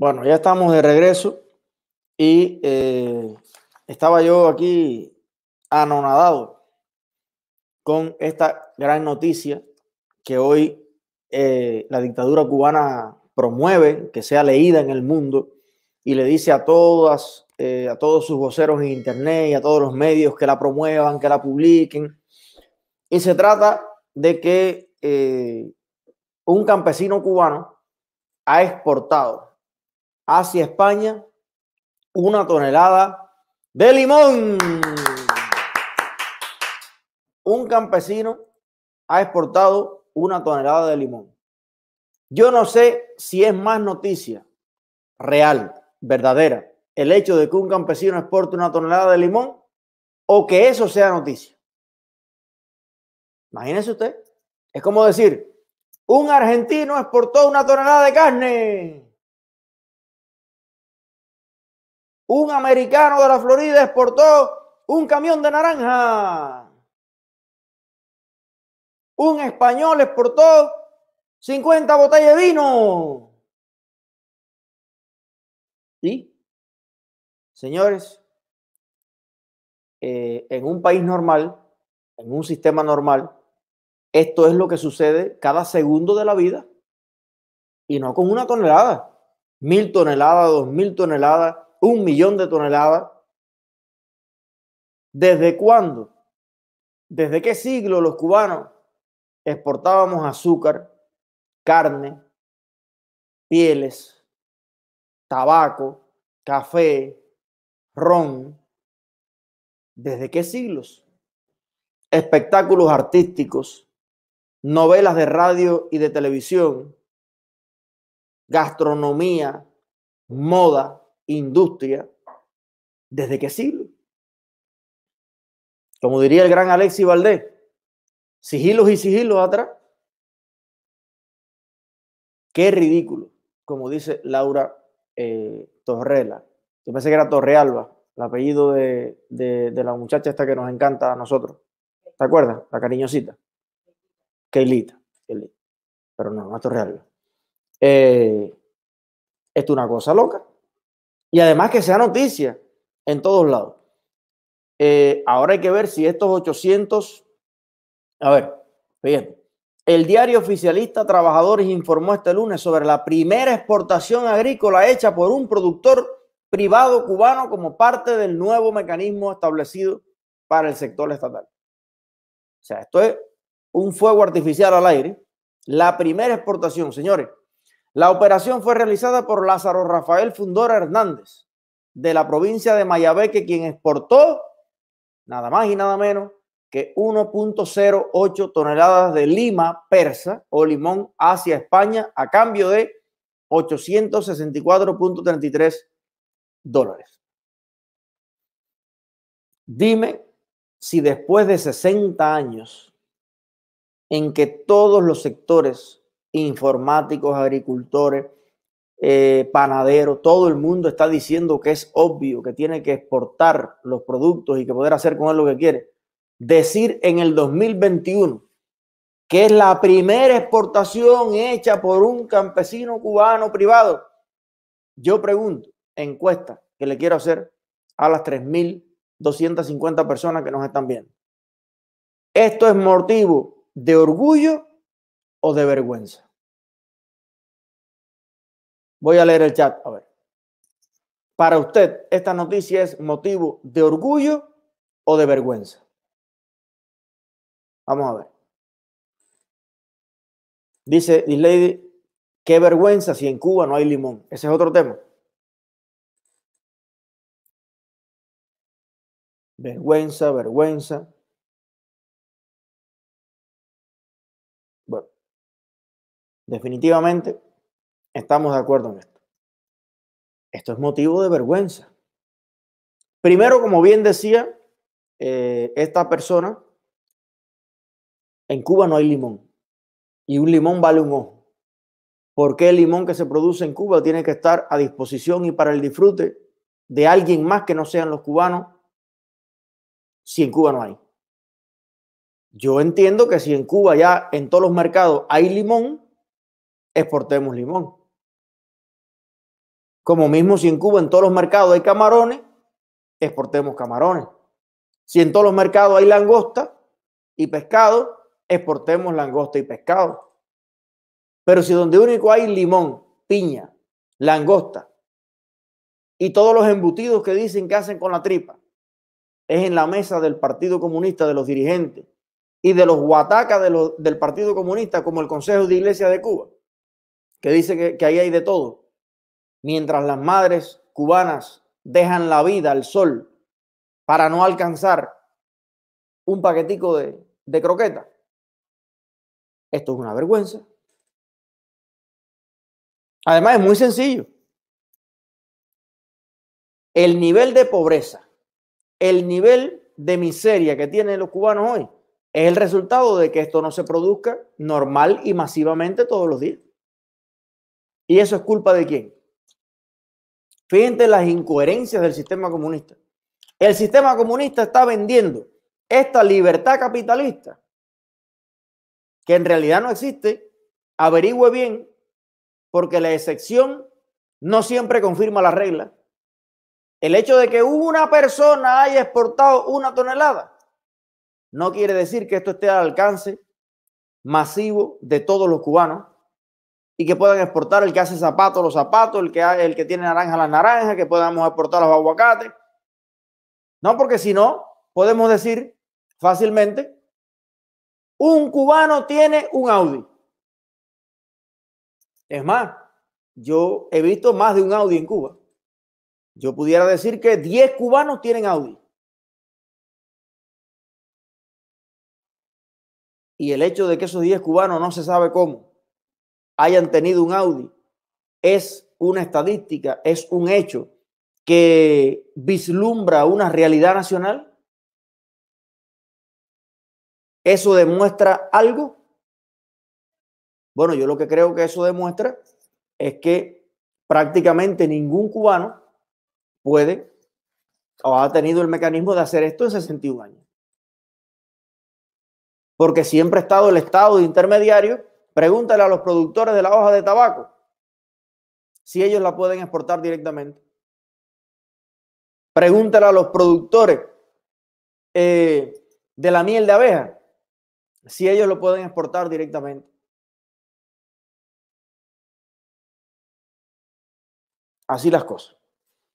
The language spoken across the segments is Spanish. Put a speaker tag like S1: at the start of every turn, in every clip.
S1: Bueno, ya estamos de regreso y eh, estaba yo aquí anonadado con esta gran noticia que hoy eh, la dictadura cubana promueve, que sea leída en el mundo y le dice a todas, eh, a todos sus voceros en internet y a todos los medios que la promuevan, que la publiquen. Y se trata de que un campesino cubano ha exportado hacia España una tonelada de limón. Un campesino ha exportado una tonelada de limón. Yo no sé si es más noticia real, verdadera, el hecho de que un campesino exporte una tonelada de limón
S2: o que eso sea noticia. Imagínese usted. Es como decir, un argentino exportó una tonelada de carne. Un americano de la Florida exportó un camión de naranja. Un español exportó 50 botellas de vino. Y Señores, eh, en un país normal, en un sistema normal, esto es lo que
S1: sucede cada segundo de la vida y no con una tonelada. Mil toneladas, dos mil toneladas, un millón de toneladas. ¿Desde cuándo? ¿Desde qué siglo los cubanos exportábamos
S2: azúcar, carne, pieles, tabaco, café, ron?
S1: ¿Desde qué siglos? Espectáculos artísticos, novelas de radio y de televisión, gastronomía, moda, industria, ¿desde qué siglo?
S2: Como diría el gran Alexis Valdés, sigilos y sigilos atrás. Qué ridículo, como dice Laura
S1: eh, Torrela. Yo pensé que era Torrealba, el apellido de, la muchacha esta que nos encanta a nosotros. ¿Te acuerdas? La cariñosita. Keilita. Keilita. Pero no, no es Torrealba. Eh, esto es una cosa loca. Y además que sea noticia en todos lados. Eh, ahora hay que ver si estos 800... A ver, bien. El diario oficialista Trabajadores informó este lunes sobre la primera exportación agrícola hecha por un productor privado cubano como parte del nuevo mecanismo establecido para el sector estatal. O sea, esto es un fuego artificial al aire. La primera exportación, señores, la operación fue realizada por Lázaro Rafael Fundora Hernández, de la provincia de Mayabeque, quien exportó nada más y nada menos que 1.08 toneladas de lima persa o limón hacia España a cambio de 864.33 dólares. Dime si después de 60 años en que todos los sectores informáticos, agricultores, eh, panaderos, todo el mundo está diciendo que es obvio, que tiene que exportar los productos y que poder hacer con él lo que quiere. Decir en el 2021 que es la primera exportación hecha por un campesino cubano privado. Yo pregunto, encuesta que le quiero hacer a las 3.250
S2: personas que nos están viendo. Esto es motivo de orgullo de vergüenza? Voy a leer el chat. A ver. Para usted, esta noticia es motivo de orgullo o de vergüenza. Vamos a ver. Dice lady, qué vergüenza si en Cuba no hay limón. Ese es otro tema. Vergüenza, vergüenza. Bueno, Definitivamente estamos de acuerdo en esto. Esto es motivo de vergüenza. Primero, como bien decía
S1: eh, esta persona, en Cuba no hay limón y un limón vale un ojo. ¿Por qué el limón que se produce en Cuba tiene que estar a disposición y para el disfrute de alguien más que no sean los cubanos
S2: si en Cuba no hay? Yo entiendo que si en Cuba ya en todos los mercados hay limón, exportemos limón.
S1: Como mismo si en Cuba en todos los mercados hay camarones, exportemos camarones. Si en todos los mercados hay langosta y pescado, exportemos langosta y pescado. Pero si donde único hay limón, piña, langosta y todos los embutidos que dicen que hacen con la tripa, es en la mesa del Partido Comunista, de los dirigentes y de los guatacas del Partido Comunista como el Consejo de Iglesia de Cuba, que dice que, que ahí hay de todo. Mientras las madres cubanas dejan la vida al sol para no alcanzar
S2: un paquetico de, de croqueta. Esto es una vergüenza. Además, es muy sencillo. El nivel de pobreza, el nivel
S1: de miseria que tienen los cubanos hoy, es el resultado de que esto no se produzca normal y masivamente todos los días. ¿Y eso es culpa de quién? Fíjense las incoherencias del sistema comunista. El sistema comunista está vendiendo esta libertad capitalista, que en realidad no existe. Averigüe bien, porque la excepción no siempre confirma la regla. El hecho de que una persona haya exportado una tonelada no quiere decir que esto esté al alcance masivo de todos los cubanos y que puedan exportar el que hace zapatos, los zapatos, el que, el que tiene naranja, las naranjas, que podamos exportar los aguacates. No, porque si no, podemos decir fácilmente, un cubano tiene un Audi. Es más, yo he visto más de un Audi
S2: en Cuba. Yo pudiera decir que 10 cubanos tienen Audi. Y el hecho de que esos 10 cubanos no se sabe cómo hayan tenido un Audi. Es una estadística, es un hecho que vislumbra una realidad nacional. ¿Eso demuestra algo? Bueno, yo lo que creo que eso demuestra es que prácticamente
S1: ningún cubano puede o ha tenido el mecanismo de hacer esto en 61 años. Porque siempre ha estado el Estado de intermediario Pregúntale a los productores de la hoja de tabaco si ellos la pueden exportar directamente. Pregúntale a los productores
S2: eh, de la miel de abeja si ellos lo pueden exportar directamente. Así las cosas.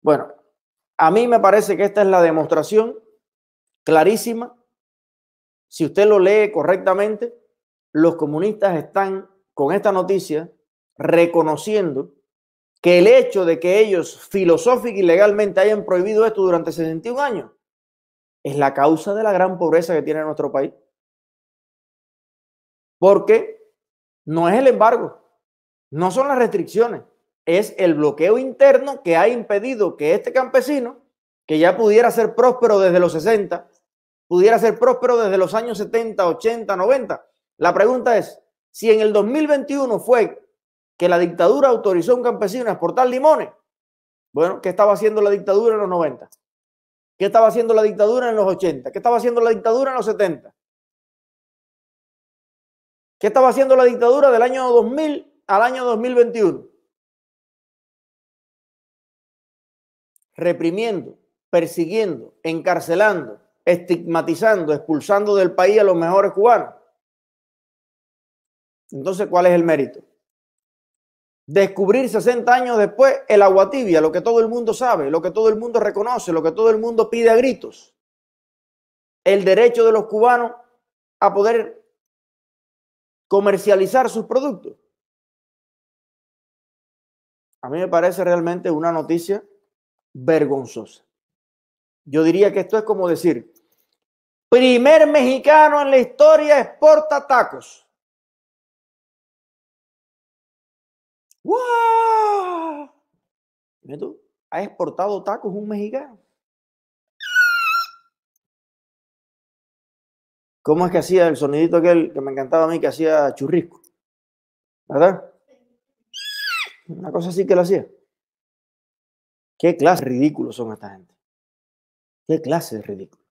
S2: Bueno, a mí me parece que esta es la demostración
S1: clarísima, si usted lo lee correctamente, los comunistas están con esta noticia reconociendo que el hecho de que ellos filosófica y legalmente hayan prohibido esto durante 61 años es la causa de la gran pobreza que tiene nuestro país. Porque no es el embargo, no son las restricciones, es el bloqueo interno que ha impedido que este campesino, que ya pudiera ser próspero desde los 60, pudiera ser próspero desde los años 70, 80, 90, la pregunta es, si en el 2021 fue que la dictadura autorizó a un campesino a exportar limones,
S2: bueno, ¿qué estaba haciendo la dictadura en los 90? ¿Qué estaba haciendo la dictadura en los 80? ¿Qué estaba haciendo la dictadura en los 70? ¿Qué estaba haciendo la dictadura del año 2000 al año 2021?
S1: Reprimiendo, persiguiendo, encarcelando, estigmatizando, expulsando del país a los mejores cubanos entonces, ¿cuál es el mérito? Descubrir 60 años después el agua tibia, lo que todo el mundo sabe, lo que todo el mundo reconoce, lo que todo el mundo pide a gritos.
S2: El derecho de los cubanos a poder comercializar sus productos. A mí me parece realmente
S1: una noticia vergonzosa. Yo diría que esto es como decir,
S2: primer mexicano en la historia exporta tacos. ¡Wow! tú, ha exportado tacos un mexicano.
S1: ¿Cómo es que hacía el sonidito aquel que me encantaba a mí que hacía churrisco? ¿Verdad? Una cosa así que lo hacía. ¿Qué clase de ridículos son esta gente? ¿Qué clase de ridículos?